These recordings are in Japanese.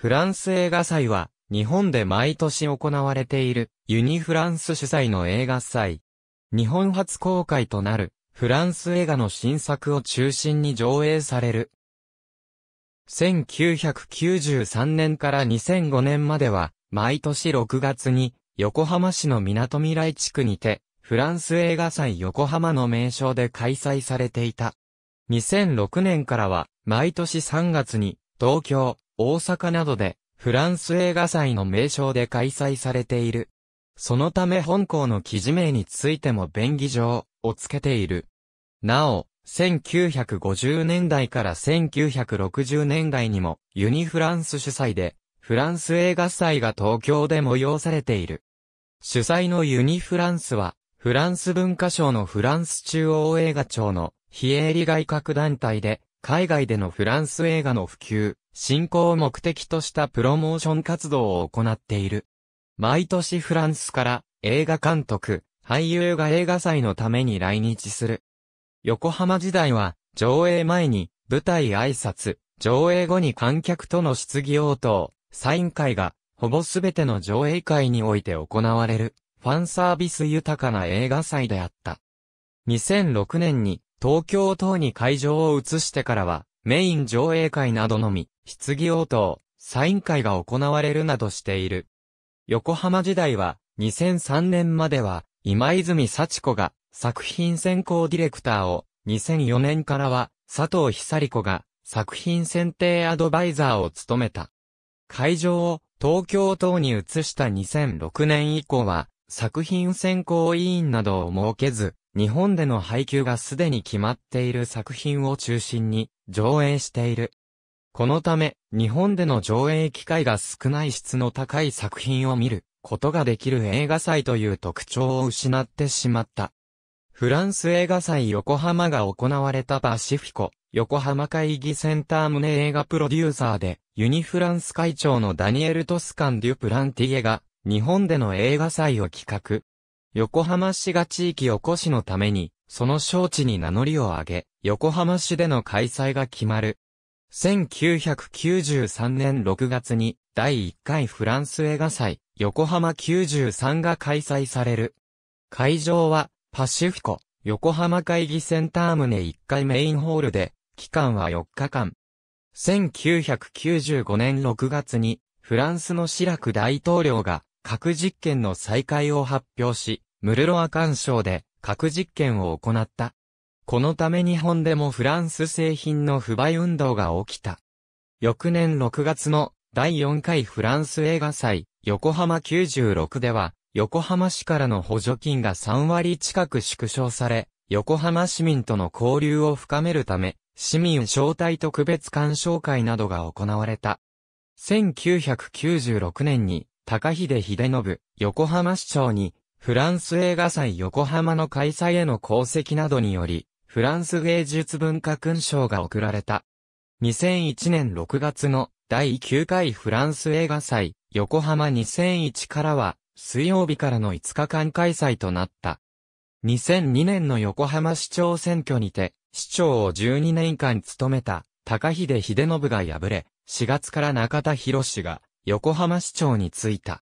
フランス映画祭は、日本で毎年行われている、ユニフランス主催の映画祭。日本初公開となる、フランス映画の新作を中心に上映される。1993年から2005年までは、毎年6月に、横浜市の港未来地区にて、フランス映画祭横浜の名称で開催されていた。2006年からは、毎年3月に、東京、大阪などで、フランス映画祭の名称で開催されている。そのため本校の記事名についても便宜上をつけている。なお、1950年代から1960年代にもユニフランス主催でフランス映画祭が東京で催されている。主催のユニフランスはフランス文化省のフランス中央映画庁の非営利外郭団体で海外でのフランス映画の普及、進行を目的としたプロモーション活動を行っている。毎年フランスから映画監督、俳優が映画祭のために来日する。横浜時代は上映前に舞台挨拶、上映後に観客との質疑応答、サイン会がほぼすべての上映会において行われるファンサービス豊かな映画祭であった。2006年に東京等に会場を移してからはメイン上映会などのみ、質疑応答、サイン会が行われるなどしている。横浜時代は、2003年までは、今泉幸子が作品選考ディレクターを、2004年からは、佐藤久里子が作品選定アドバイザーを務めた。会場を東京等に移した2006年以降は、作品選考委員などを設けず、日本での配給がすでに決まっている作品を中心に、上映している。このため、日本での上映機会が少ない質の高い作品を見ることができる映画祭という特徴を失ってしまった。フランス映画祭横浜が行われたパシフィコ、横浜会議センター胸映画プロデューサーで、ユニフランス会長のダニエル・トスカン・デュ・プランティエが、日本での映画祭を企画。横浜市が地域おこしのために、その招致に名乗りを上げ、横浜市での開催が決まる。1993年6月に第1回フランス映画祭横浜93が開催される。会場はパシフィコ横浜会議センター棟1階メインホールで期間は4日間。1995年6月にフランスのシラク大統領が核実験の再開を発表し、ムルロア干渉で核実験を行った。このため日本でもフランス製品の不買運動が起きた。翌年6月の第4回フランス映画祭、横浜96では、横浜市からの補助金が3割近く縮小され、横浜市民との交流を深めるため、市民招待特別鑑賞会などが行われた。1996年に、高秀秀信、横浜市長に、フランス映画祭横浜の開催への功績などにより、フランス芸術文化勲章が贈られた。2001年6月の第9回フランス映画祭、横浜2001からは、水曜日からの5日間開催となった。2002年の横浜市長選挙にて、市長を12年間務めた、高秀秀信が敗れ、4月から中田博士が、横浜市長に就いた。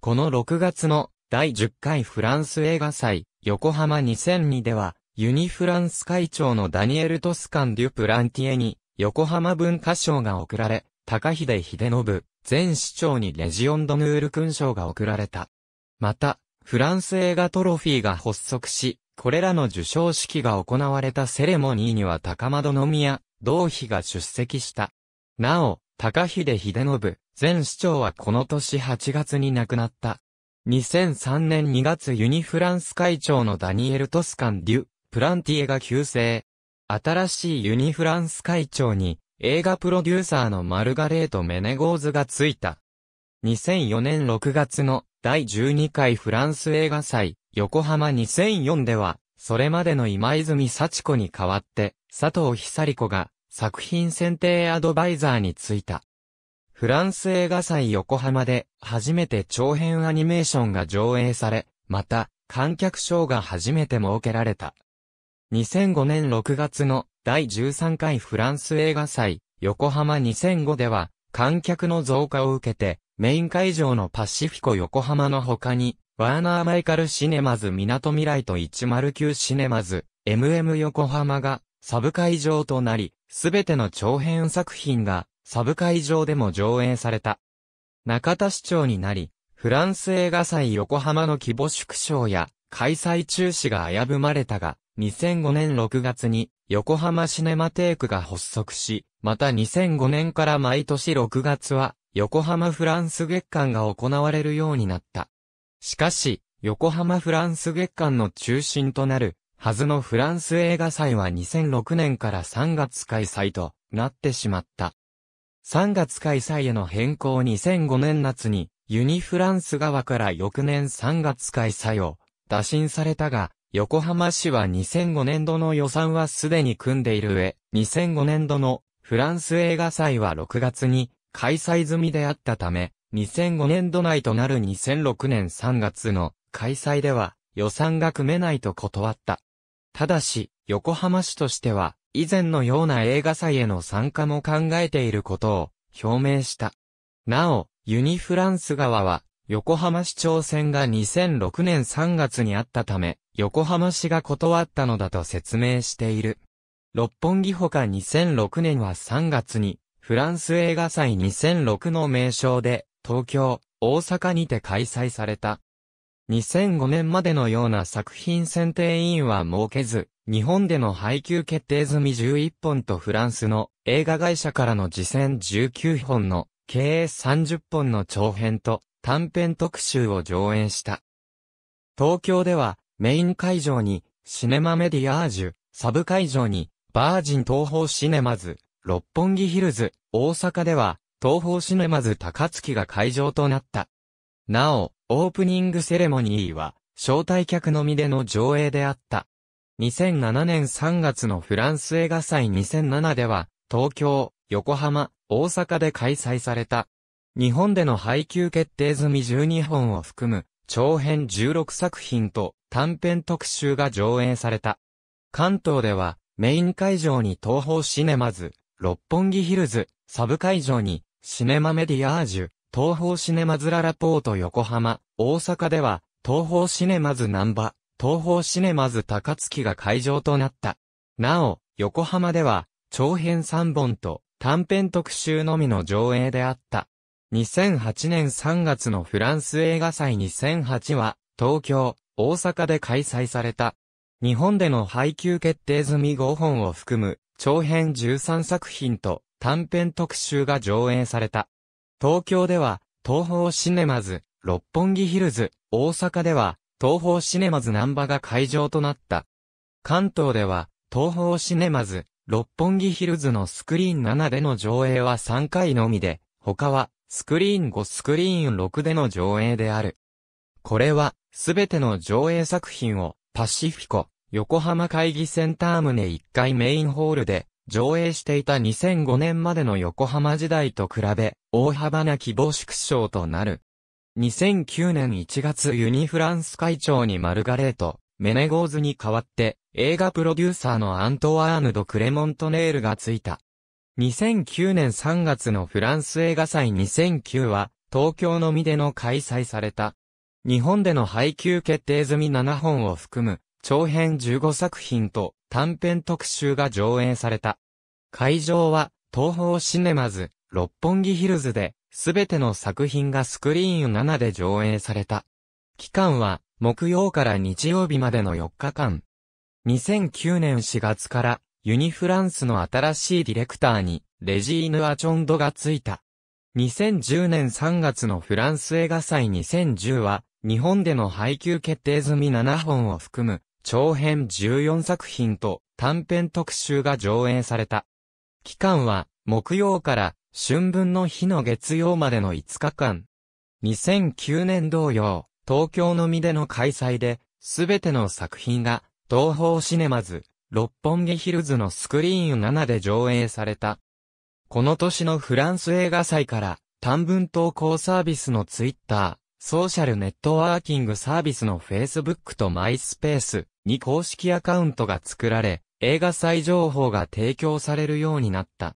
この6月の第10回フランス映画祭、横浜2002では、ユニフランス会長のダニエル・トスカン・デュプランティエに、横浜文化賞が贈られ、高秀秀信、前市長にレジオン・ドヌール勲章が贈られた。また、フランス映画トロフィーが発足し、これらの受賞式が行われたセレモニーには高の宮、同妃が出席した。なお、高秀秀信、前市長はこの年8月に亡くなった。2003年2月ユニフランス会長のダニエル・トスカン・デュ、プランティエが急成。新しいユニフランス会長に映画プロデューサーのマルガレート・メネゴーズがついた。2004年6月の第12回フランス映画祭横浜2004では、それまでの今泉幸子に代わって、佐藤久里子が作品選定アドバイザーについた。フランス映画祭横浜で初めて長編アニメーションが上映され、また観客賞が初めて設けられた。2005年6月の第13回フランス映画祭、横浜2005では、観客の増加を受けて、メイン会場のパシフィコ横浜の他に、ワーナーマイカルシネマズ港未来と109シネマズ、MM 横浜が、サブ会場となり、すべての長編作品が、サブ会場でも上映された。中田市長になり、フランス映画祭横浜の規模縮小や、開催中止が危ぶまれたが、2005年6月に横浜シネマテークが発足し、また2005年から毎年6月は横浜フランス月間が行われるようになった。しかし、横浜フランス月間の中心となるはずのフランス映画祭は2006年から3月開催となってしまった。3月開催への変更2005年夏にユニフランス側から翌年3月開催を打診されたが、横浜市は2005年度の予算はすでに組んでいる上、2005年度のフランス映画祭は6月に開催済みであったため、2005年度内となる2006年3月の開催では予算が組めないと断った。ただし、横浜市としては、以前のような映画祭への参加も考えていることを表明した。なお、ユニフランス側は、横浜市長選が2006年3月にあったため、横浜市が断ったのだと説明している。六本木ほか2006年は3月に、フランス映画祭2006の名称で、東京、大阪にて開催された。2005年までのような作品選定委員は設けず、日本での配給決定済み11本とフランスの映画会社からの次戦19本の計30本の長編と短編特集を上演した。東京ではメイン会場に、シネマメディアージュ、サブ会場に、バージン東方シネマズ、六本木ヒルズ、大阪では、東方シネマズ高槻が会場となった。なお、オープニングセレモニーは、招待客のみでの上映であった。2007年3月のフランス映画祭2007では、東京、横浜、大阪で開催された。日本での配給決定済み12本を含む、長編16作品と、短編特集が上演された。関東では、メイン会場に東方シネマズ、六本木ヒルズ、サブ会場に、シネマメディアージュ、東方シネマズララポート横浜、大阪では、東方シネマズ南バ、東方シネマズ高槻が会場となった。なお、横浜では、長編3本と短編特集のみの上映であった。2008年3月のフランス映画祭2008は、東京、大阪で開催された。日本での配給決定済み5本を含む、長編13作品と短編特集が上映された。東京では、東方シネマズ、六本木ヒルズ、大阪では、東方シネマズ南波が会場となった。関東では、東方シネマズ、六本木ヒルズのスクリーン7での上映は3回のみで、他は、スクリーン5スクリーン6での上映である。これは、すべての上映作品をパシフィコ、横浜会議センター棟1階メインホールで上映していた2005年までの横浜時代と比べ大幅な希望縮小となる。2009年1月ユニフランス会長にマルガレート、メネゴーズに代わって映画プロデューサーのアントワーヌド・クレモントネールがついた。2009年3月のフランス映画祭2009は東京のみでの開催された日本での配給決定済み7本を含む、長編15作品と短編特集が上映された。会場は、東方シネマズ、六本木ヒルズで、すべての作品がスクリーン7で上映された。期間は、木曜から日曜日までの4日間。2009年4月から、ユニフランスの新しいディレクターに、レジーヌ・アチョンドがついた。2010年3月のフランス映画祭2010は、日本での配給決定済み7本を含む、長編14作品と短編特集が上映された。期間は、木曜から春分の日の月曜までの5日間。2009年同様、東京のみでの開催で、すべての作品が、東方シネマズ、六本木ヒルズのスクリーン7で上映された。この年のフランス映画祭から、短文投稿サービスのツイッター。ソーシャルネットワーキングサービスの Facebook と MySpace に公式アカウントが作られ、映画祭情報が提供されるようになった。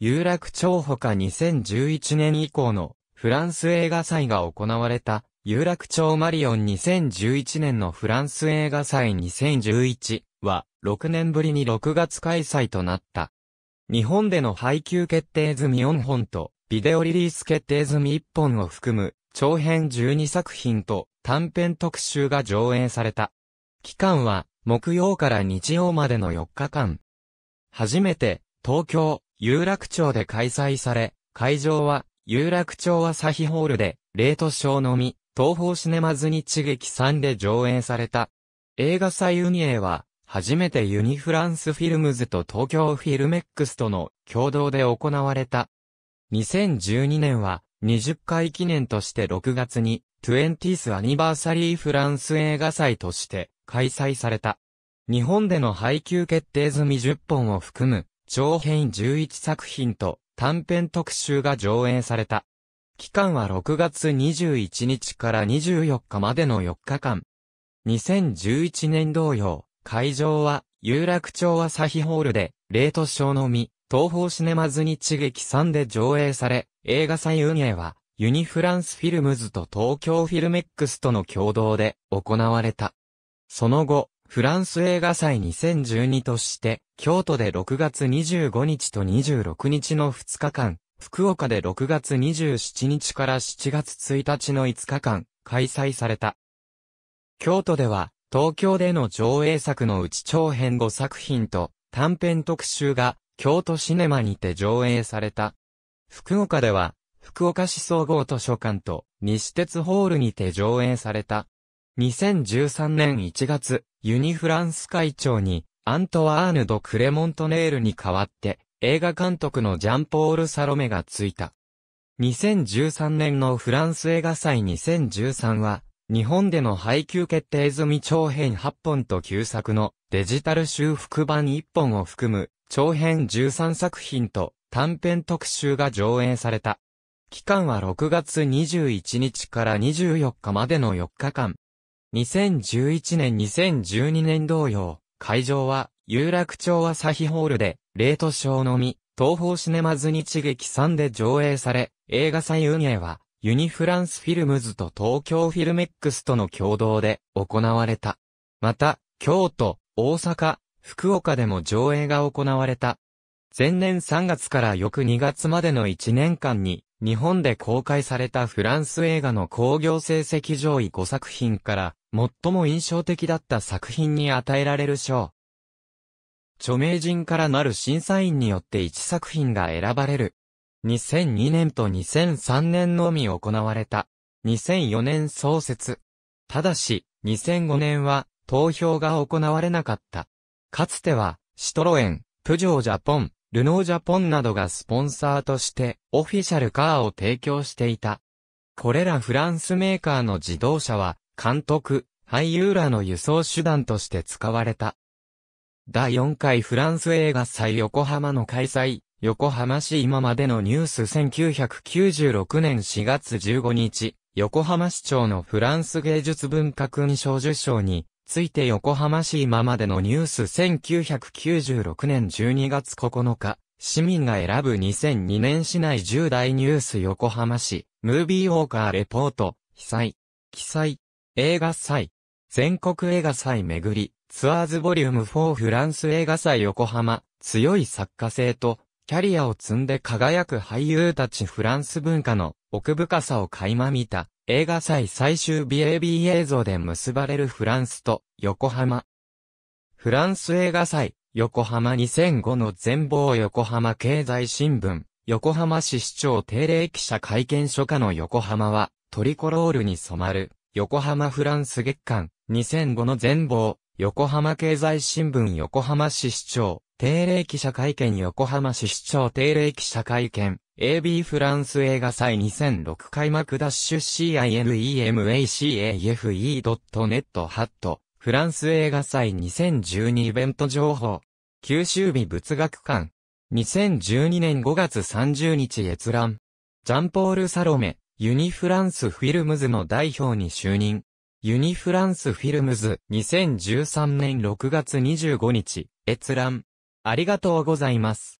有楽町ほか2011年以降のフランス映画祭が行われた、有楽町マリオン2011年のフランス映画祭2011は6年ぶりに6月開催となった。日本での配給決定済み4本とビデオリリース決定済み1本を含む長編12作品と短編特集が上演された。期間は木曜から日曜までの4日間。初めて東京、有楽町で開催され、会場は有楽町朝日ホールで、レートショーのみ、東方シネマズに地劇3で上演された。映画祭ユニエは、初めてユニフランスフィルムズと東京フィルメックスとの共同で行われた。2012年は、20回記念として6月に 20th アニバーサリーフランス映画祭として開催された。日本での配給決定済み10本を含む長編11作品と短編特集が上映された。期間は6月21日から24日までの4日間。2011年同様、会場は有楽町朝日ホールで、レートショーのみ、東方シネマズに地劇3で上映され、映画祭運営は、ユニフランスフィルムズと東京フィルメックスとの共同で行われた。その後、フランス映画祭2012として、京都で6月25日と26日の2日間、福岡で6月27日から7月1日の5日間、開催された。京都では、東京での上映作のうち長編5作品と、短編特集が京都シネマにて上映された。福岡では、福岡市総合図書館と西鉄ホールにて上映された。2013年1月、ユニフランス会長にアントワーヌ・ド・クレモントネールに代わって映画監督のジャンポール・サロメがついた。2013年のフランス映画祭2013は、日本での配給決定済み長編8本と旧作のデジタル修復版1本を含む長編13作品と短編特集が上映された。期間は6月21日から24日までの4日間。2011年2012年同様、会場は有楽町朝日ホールで、レートショーのみ、東方シネマズ日劇3で上映され、映画祭運営は、ユニフランスフィルムズと東京フィルメックスとの共同で行われた。また、京都、大阪、福岡でも上映が行われた。前年3月から翌2月までの1年間に、日本で公開されたフランス映画の興行成績上位5作品から、最も印象的だった作品に与えられる賞。著名人からなる審査員によって1作品が選ばれる。2002年と2003年のみ行われた。2004年創設。ただし、2005年は投票が行われなかった。かつては、シトロエン、プジョージャポン、ルノージャポンなどがスポンサーとして、オフィシャルカーを提供していた。これらフランスメーカーの自動車は、監督、俳優らの輸送手段として使われた。第4回フランス映画祭横浜の開催、横浜市今までのニュース1996年4月15日、横浜市長のフランス芸術文化勲章受賞について横浜市今までのニュース1996年12月9日、市民が選ぶ2002年市内10代ニュース横浜市、ムービーウォーカーレポート、被災、記載、映画祭、全国映画祭巡り、ツアーズボリューム4フランス映画祭横浜、強い作家性と、キャリアを積んで輝く俳優たちフランス文化の奥深さを垣間見た映画祭最終 b AB 映像で結ばれるフランスと横浜。フランス映画祭横浜2005の全貌横浜経済新聞横浜市市長定例記者会見初夏の横浜はトリコロールに染まる横浜フランス月間2005の全貌横浜経済新聞横浜市市長定例記者会見横浜市市長定例記者会見 AB フランス映画祭2006開幕ダッシュ CINEMACAFE.net ハットフランス映画祭2012イベント情報九州美仏学館2012年5月30日閲覧ジャンポール・サロメユニフランスフィルムズの代表に就任ユニフランスフィルムズ2013年6月25日閲覧ありがとうございます